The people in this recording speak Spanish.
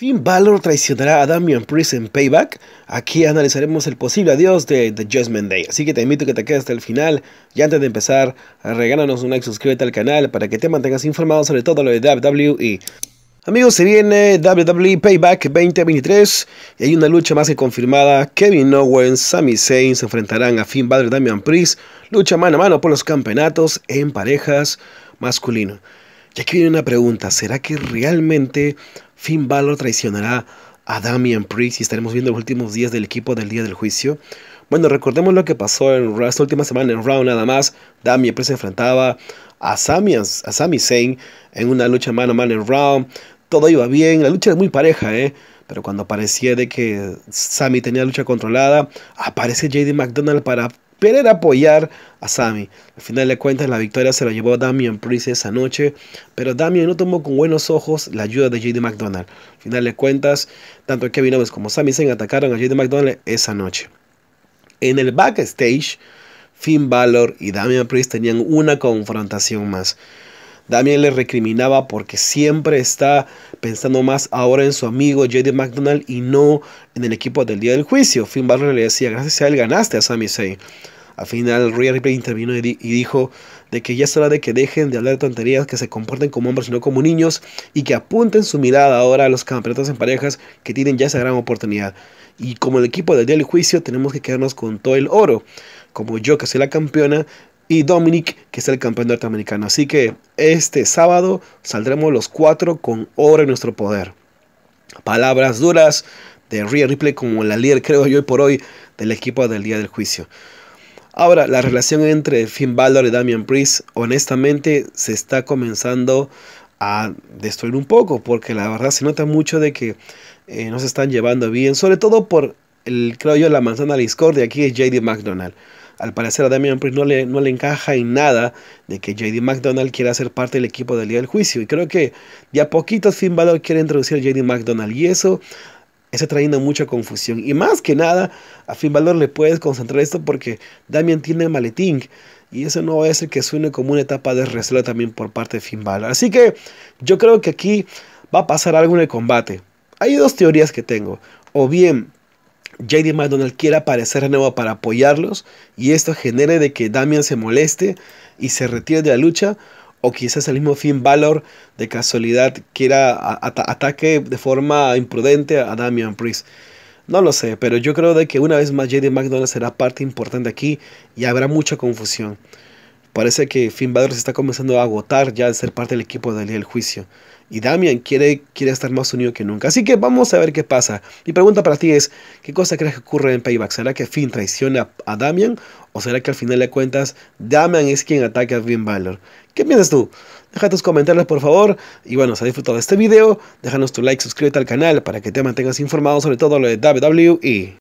Finn Balor traicionará a Damian Priest en Payback. Aquí analizaremos el posible adiós de The Judgment Day. Así que te invito a que te quedes hasta el final. Y antes de empezar, regálanos un like, suscríbete al canal para que te mantengas informado sobre todo lo de WWE. Amigos, se viene WWE Payback 2023 y hay una lucha más que confirmada. Kevin Owens, Sami Zayn se enfrentarán a Finn Balor y Damian Priest. Lucha mano a mano por los campeonatos en parejas masculino. Y aquí viene una pregunta, ¿será que realmente Finn Balor traicionará a Damian Priest y estaremos viendo los últimos días del equipo del día del juicio? Bueno, recordemos lo que pasó en esta última semana en Raw nada más. Damian Priest se enfrentaba a Sami, a Zayn en una lucha mano a mano en Raw. Todo iba bien, la lucha es muy pareja, ¿eh? Pero cuando parecía de que Sami tenía la lucha controlada, aparece JD McDonald para era apoyar a Sami. Al final de cuentas, la victoria se la llevó Damian Priest esa noche, pero Damian no tomó con buenos ojos la ayuda de JD McDonald. Al final de cuentas, tanto Kevin Owens como Sami se atacaron a JD McDonald esa noche. En el backstage, Finn Balor y Damian Priest tenían una confrontación más. Damien le recriminaba porque siempre está pensando más ahora en su amigo JD McDonald y no en el equipo del día del juicio. Finn Balor le decía, gracias a él ganaste a Sami Zayn. Al final, Rhea Ripley intervino y, dijo de que ya es hora de que dejen de hablar de tonterías, que se comporten como hombres y no como niños, y que apunten su mirada ahora a los campeonatos en parejas que tienen ya esa gran oportunidad. Y como el equipo del día del juicio, tenemos que quedarnos con todo el oro. Como yo, que soy la campeona, y Dominic, que es el campeón norteamericano. Así que este sábado saldremos los cuatro con oro en nuestro poder. Palabras duras de Rhea Ripley como la líder, creo yo, hoy por hoy del equipo del día del juicio. Ahora, la relación entre Finn Balor y Damian Priest, honestamente, se está comenzando a destruir un poco, porque la verdad se nota mucho de que eh, no se están llevando bien, sobre todo por, el, creo yo, la manzana de discordia, aquí es JD McDonald. Al parecer a Damian Priest no le, no le encaja en nada de que JD McDonald quiera ser parte del equipo del día del juicio. Y creo que de a poquito Finn Balor quiere introducir a JD McDonald. Y eso está trayendo mucha confusión. Y más que nada, a Finn Balor le puedes concentrar esto porque Damian tiene el maletín. Y eso no va a que suene como una etapa de recelo también por parte de Finn Balor. Así que yo creo que aquí va a pasar algo en el combate. Hay dos teorías que tengo. O bien JD McDonald quiera aparecer de nuevo para apoyarlos y esto genere de que Damian se moleste y se retire de la lucha o quizás el mismo Finn Balor de casualidad quiera ataque de forma imprudente a Damian Priest. No lo sé, pero yo creo de que una vez más JD McDonald será parte importante aquí y habrá mucha confusión. Parece que Finn Balor se está comenzando a agotar ya de ser parte del equipo del, del juicio. Y Damian quiere, quiere estar más unido que nunca. Así que vamos a ver qué pasa. Mi pregunta para ti es, ¿qué cosa crees que ocurre en Payback? ¿Será que Finn traiciona a Damian? ¿O será que al final de cuentas Damian es quien ataca a Finn Balor? ¿Qué piensas tú? Deja tus comentarios por favor. Y bueno, si has disfrutado de este video, déjanos tu like, suscríbete al canal para que te mantengas informado sobre todo lo de WWE.